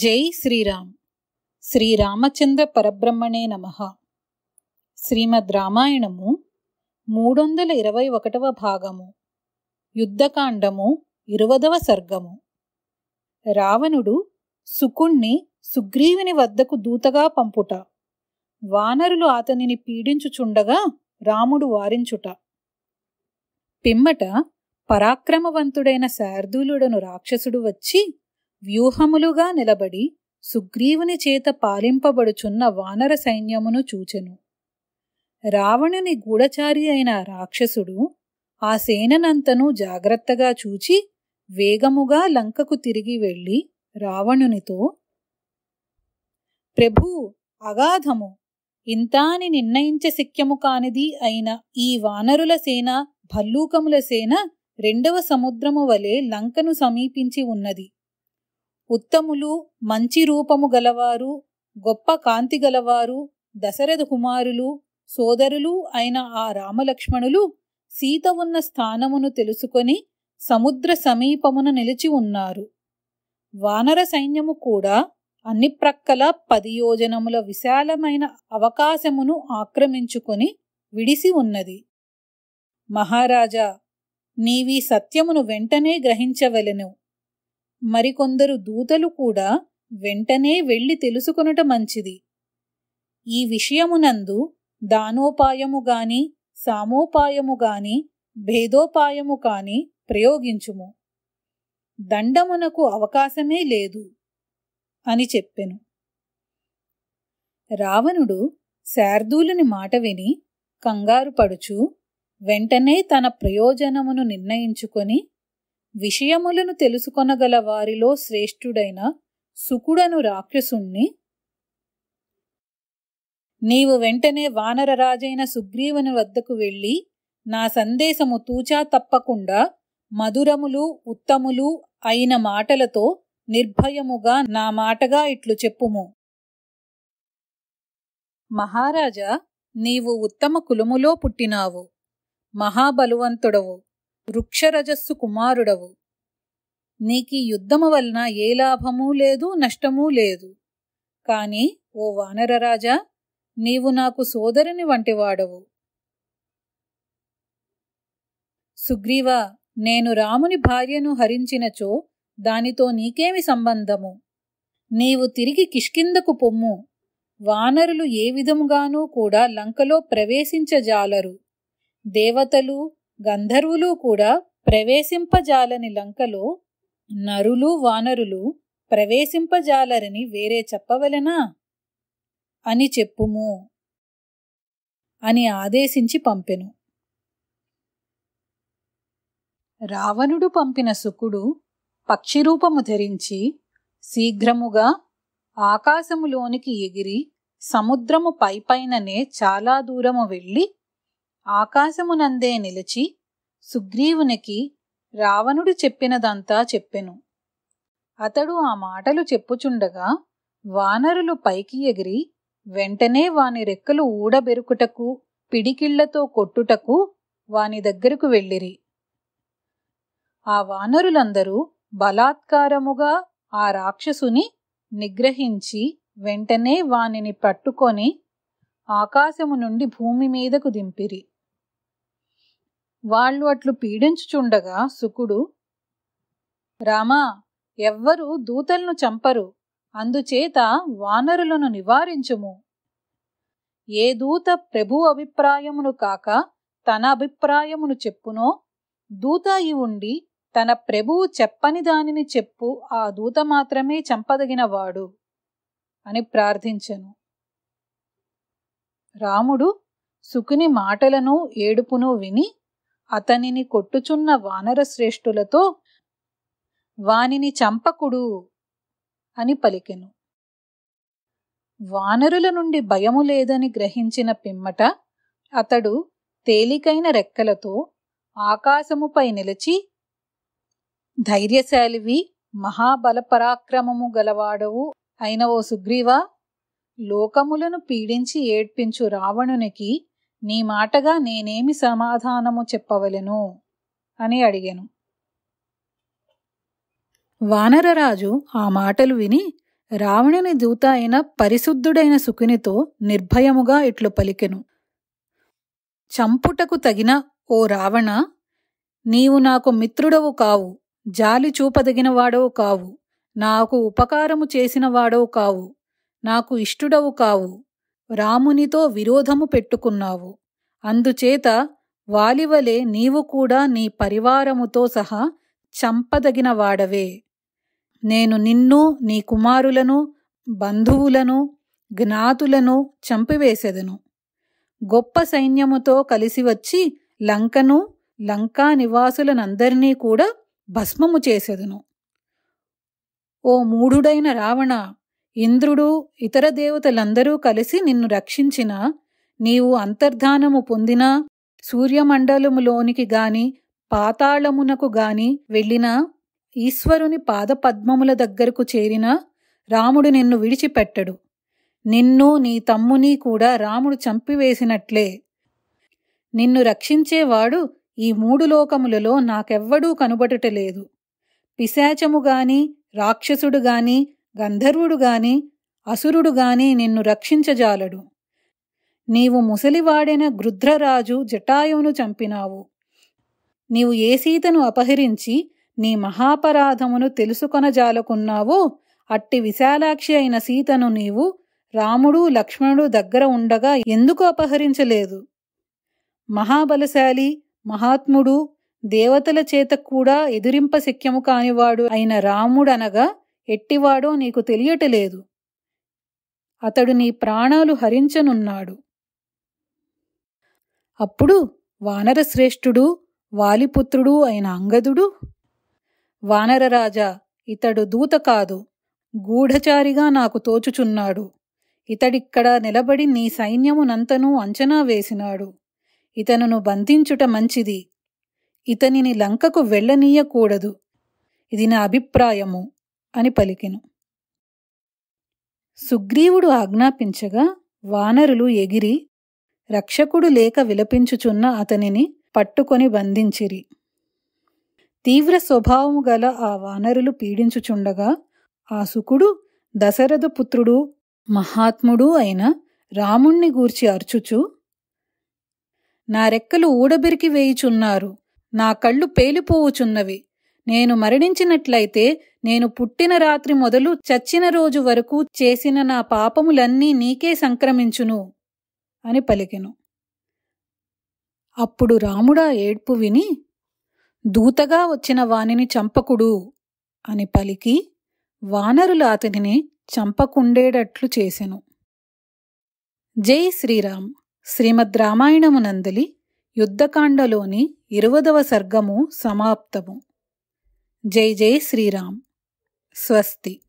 జై శ్రీరామ్ శ్రీరామచంద్ర పరబ్రహ్మణే నమ శ్రీమద్ రామాయణము మూడు వందల ఇరవై ఒకటవ భాగము యుద్ధకాండము ఇరవదవ సర్గము రావణుడు సుకుణ్ణి సుగ్రీవుని వద్దకు దూతగా పంపుట వానరులు అతనిని పీడించుచుండగా రాముడు వారించుట పిమ్మట పరాక్రమవంతుడైన శార్దూలుడను రాక్షసుడు వచ్చి వ్యూహములుగా నిలబడి సుగ్రీవుని చేత పాలింపబడుచున్న వానర సైన్యమును చూచెను రావణుని గూఢచారి అయిన రాక్షసుడు ఆ సేననంతను జాగ్రత్తగా చూచి వేగముగా లంకకు తిరిగి వెళ్ళి రావణునితో ప్రభూ అగాధము ఇంతాని నిర్ణయించ శక్యము కానిది అయిన ఈ వానరుల సేన భల్లూకముల సేన రెండవ సముద్రము వలె లంకను సమీపించి ఉన్నది ఉత్తములు మంచి రూపము గలవారు గొప్ప కాంతి గలవారు దశరథ కుమారులు సోదరులు అయిన ఆ రామలక్ష్మణులు సీత ఉన్న స్థానమును తెలుసుకొని సముద్ర సమీపమున నిలిచి ఉన్నారు వానర సైన్యము కూడా అన్ని ప్రక్కల పది యోజనముల విశాలమైన అవకాశమును ఆక్రమించుకొని విడిసి ఉన్నది మహారాజా నీవీ సత్యమును వెంటనే గ్రహించవలెను మరికొందరు దూతలు కూడా వెంటనే వెళ్ళి తెలుసుకొనుట మంచిది ఈ విషయమునందు దానోపాయము గాని సామోపాయము గాని భేదోపాయము కాని ప్రయోగించుము దండమునకు అవకాశమే లేదు అని చెప్పెను రావణుడు శార్దూలుని మాట విని కంగారు పడుచు వెంటనే తన ప్రయోజనమును నిర్ణయించుకొని విషయములను తెలుసుకొనగల వారిలో శ్రేష్ఠుడైన సుకుడను రాక్షసుణ్ణి నీవు వెంటనే వానర రాజైన సుగ్రీవుని వద్దకు వెళ్ళి నా సందేశము తూచా తప్పకుండా మధురములు ఉత్తములు అయిన మాటలతో నిర్భయముగా నా మాటగా ఇట్లు చెప్పుము మహారాజా నీవు ఉత్తమ కులములో పుట్టినావు మహాబలవంతుడవు వృక్షరజస్సు కుమారుడవు నీకి యుద్ధము వలన ఏ లాభమూ లేదు నష్టమూ లేదు కాని ఓ వానరరాజా నీవు నాకు సోదరుని వంటివాడవు సుగ్రీవా నేను రాముని భార్యను హరించినచో దానితో నీకేమి సంబంధము నీవు తిరిగి కిష్కిందకు పొమ్ము వానరులు ఏ విధముగానూ కూడా లంకలో ప్రవేశించజాలరు దేవతలు గంధర్వులు కూడా ప్రవేశింపజాలని లంకలో నరులు వానరులు ప్రవేశింపజాలరని వేరే చెప్పవలెనా అని చెప్పుము అని ఆదేశించి పంపెను రావణుడు పంపిన శుకుడు పక్షిరూపము ధరించి శీఘ్రముగా ఆకాశములోనికి ఎగిరి సముద్రము పైపైననే చాలా దూరము వెళ్ళి ఆకాశమునందే నిలిచి సుగ్రీవునికి రావణుడు చెప్పినదంతా చెప్పెను అతడు ఆ మాటలు చెప్పుచుండగా వానరులు పైకి ఎగిరి వెంటనే వాని రెక్కలు ఊడబెరుకుటకు పిడికిళ్లతో కొట్టుటకు వాని దగ్గరకు వెళ్ళిరి ఆ వానరులందరూ బలాత్కారముగా ఆ రాక్షసుని నిగ్రహించి వెంటనే వానిని పట్టుకొని ఆకాశము నుండి భూమి మీదకు దింపిరి వాళ్ళు అట్లు పీడించుచుండగా సుకుడు రామా ఎవ్వరూ దూతలను చంపరు అందుచేత వానరులను నివారించుము ఏ దూత ప్రభు అభిప్రాయమును కాక తన అభిప్రాయమును చెప్పునో దూతాయి ఉండి తన ప్రభువు చెప్పని దానిని చెప్పు ఆ దూత మాత్రమే చంపదగినవాడు అని ప్రార్థించను రాముడు సుకుని మాటలను ఏడుపును విని అతనిని కొట్టుచున్న వానరశ్రేష్ఠులతో వానిని చంపకుడు అని పలికెను వానరుల నుండి భయము లేదని గ్రహించిన పిమ్మట అతడు తేలికైన రెక్కలతో ఆకాశముపై నిలిచి ధైర్యశాలివి మహాబలపరాక్రమము గలవాడవు అయిన ఓ సుగ్రీవా లోకములను పీడించి ఏడ్పించు రావణునికి నీ మాటగా నేనేమి సమాధానము చెప్పవలెను అని అడిగాను వానరరాజు ఆ మాటలు విని రావణుని దూత అయిన పరిశుద్ధుడైన సుఖునితో నిర్భయముగా ఇట్లు పలికెను చంపుటకు తగిన ఓ రావణ నీవు నాకు మిత్రుడవు కావు జాలి చూపదగినవాడవు కావు నాకు ఉపకారము చేసినవాడవు కావు నాకు ఇష్టుడవు కావు రామునితో విరోధము పెట్టుకున్నావు అందుచేత వాలివలే నీవు కూడా నీ పరివారముతో సహా చంపదగిన వాడవే నేను నిన్ను నీ కుమారులను బంధువులను జ్ఞాతులను చంపివేసెదను గొప్ప సైన్యముతో కలిసి వచ్చి లంకను లంకా నివాసులనందరినీ కూడా భస్మము చేసెదను ఓ మూఢుడైన రావణ ఇంద్రుడు ఇతర దేవతలందరూ కలిసి నిన్ను రక్షించినా నీవు అంతర్ధానము పొందినా సూర్యమండలములోనికి గాని పాతాళమునకు గాని వెళ్ళినా ఈశ్వరుని పాదపద్మముల దగ్గరకు చేరినా రాముడు నిన్ను విడిచిపెట్టడు నిన్ను నీ తమ్ముని కూడా రాముడు చంపివేసినట్లే నిన్ను రక్షించేవాడు ఈ మూడు లోకములలో నాకెవ్వడూ కనుబడటలేదు పిశాచము గాని రాక్షసుడు గాని గంధర్వుడు గాని అసురుడు గాని నిన్ను రక్షించజాలడు నీవు ముసలివాడైన గృధ్రరాజు జటాయువును చంపినావు నీవు ఏ సీతను అపహరించి నీ మహాపరాధమును తెలుసుకొనజాలకున్నావో అట్టి విశాలాక్షి అయిన సీతను నీవు రాముడు లక్ష్మణుడు దగ్గర ఉండగా ఎందుకు అపహరించలేదు మహాబలశాలి మహాత్ముడు దేవతల చేత కూడా శక్యము కానివాడు అయిన రాముడనగా ఎట్టివాడో నీకు తెలియటలేదు అతడు నీ ప్రాణాలు హరించనున్నాడు అప్పుడు వానరశ్రేష్ఠుడు వాలిపుత్రుడు అయిన అంగదుడు వానరరాజా ఇతడు దూత కాదు గూఢచారిగా నాకు తోచుచున్నాడు ఇతడిక్కడ నిలబడి నీ సైన్యమునంతనూ అంచనా వేసినాడు ఇతనును బంధించుట మంచిది ఇతనిని లంకకు వెళ్ళనీయకూడదు ఇది నా అభిప్రాయము అని పలికెను సుగ్రీవుడు ఆజ్ఞాపించగా వానరులు ఎగిరి రక్షకుడు లేక విలపించుచున్న అతనిని పట్టుకొని బంధించిరి తీవ్ర స్వభావము గల ఆ వానరులు పీడించుచుండగా ఆ సుకుడు పుత్రుడు మహాత్ముడు అయిన రాముణ్ణి గూర్చి అర్చుచు నా రెక్కలు ఊడబిరికి వేయుచున్నారు నా కళ్ళు పేలిపోవుచున్నవి నేను మరణించినట్లయితే నేను పుట్టిన రాత్రి మొదలు చచ్చిన రోజు వరకు చేసిన నా పాపములన్నీ నీకే సంక్రమించును అని పలికెను అప్పుడు రాముడా ఏడ్పు విని దూతగా వచ్చిన వానిని చంపకుడు అని పలికి వానరులు అతనిని చంపకుండేటట్లు చేసెను జై శ్రీరామ్ శ్రీమద్ రామాయణమునందలి యుద్ధకాండలోని ఇరవదవ సర్గము సమాప్తము जय जय श्री राम स्वस्ति